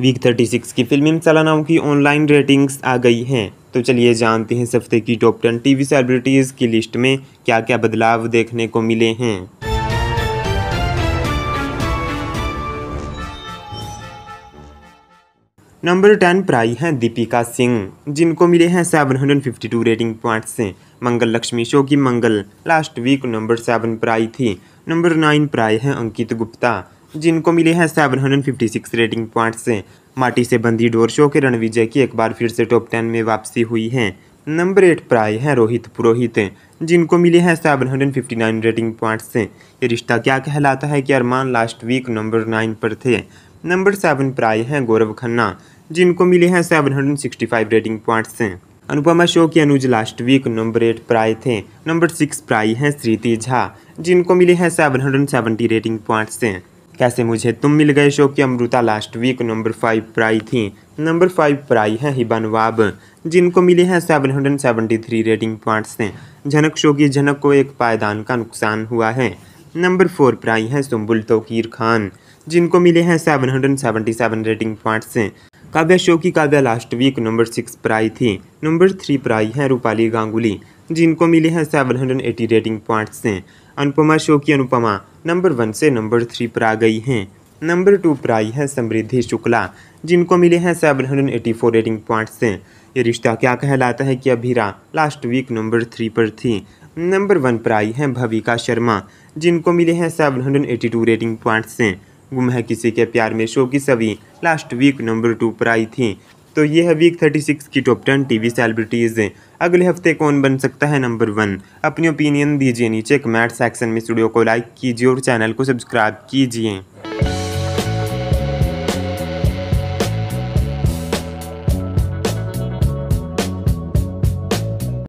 week thirty six की फिल्मी सालानाओं की ऑनलाइन रेटिंग्स आ गई हैं तो चलिए जानते हैं इस की टॉप टेन टीवी सेलिब्रिटीज़ की लिस्ट में क्या क्या बदलाव देखने को मिले हैं नंबर टेन पर आई हैं दीपिका सिंह जिनको मिले हैं 752 रेटिंग पॉइंट्स से मंगल लक्ष्मी शो की Mangal last week number seven पर आई थी नंबर नाइन पर आए हैं अंकित गुप्ता जिनको मिले हैं सिक्स रेटिंग पॉइंट्स से माटी से बंदी डोर शो के रणविजय की एक बार फिर से टॉप टेन में वापसी हुई है नंबर एट पर आए हैं रोहित पुरोहित जिनको मिले हैं नाइन रेटिंग पॉइंट्स से ये रिश्ता क्या कहलाता है कि Armaan last week number nine पर थे नंबर सेवन पर आए हैं गौरव खन्ना जिनको मिले हैं seven hundred sixty five rating points से अनुपमा शो के Anuj last week number eight पर आए थे नंबर सिक्स पर आई हैं श्रीति झा जिनको मिले हैं सेवेंटी रेटिंग पॉइंट्स से कैसे मुझे तुम मिल गए शो की Amrita last week number five पर आई थी नंबर फाइव पर आई हैं हिबा नवाब जिनको मिले हैं seven hundred seventy three rating points से झनक शो की झनक को एक पायदान का नुकसान हुआ है नंबर फोर पर आई हैं सुम्बुल तोकीर खान जिनको मिले हैं seven hundred seventy seven rating points से काव्या शो की Kavya last week number six पर आई थी नंबर थ्री पर आई हैं रूपाली गांगुली जिनको मिले हैं seven hundred eighty rating points से अनुपमा शो की अनुपमा नंबर वन से नंबर थ्री पर आ गई हैं नंबर टू पर आई है समृद्धि शुक्ला जिनको मिले हैं seven hundred eighty four rating points से ये रिश्ता क्या कहलाता है कि Abhira last week number three पर थी नंबर वन पर आई हैं भविका शर्मा जिनको मिले हैं seven hundred eighty two rating points से गुम है किसी के प्यार में शो की सभी लास्ट वीक नंबर टू पर आई थी तो ये है वीक 36 की टॉप 10 टीवी सेलिब्रिटीज़ अगले हफ्ते कौन बन सकता है नंबर वन अपनी ओपिनियन दीजिए नीचे कमेंट सेक्शन में स्टूडियो को लाइक कीजिए और चैनल को सब्सक्राइब कीजिए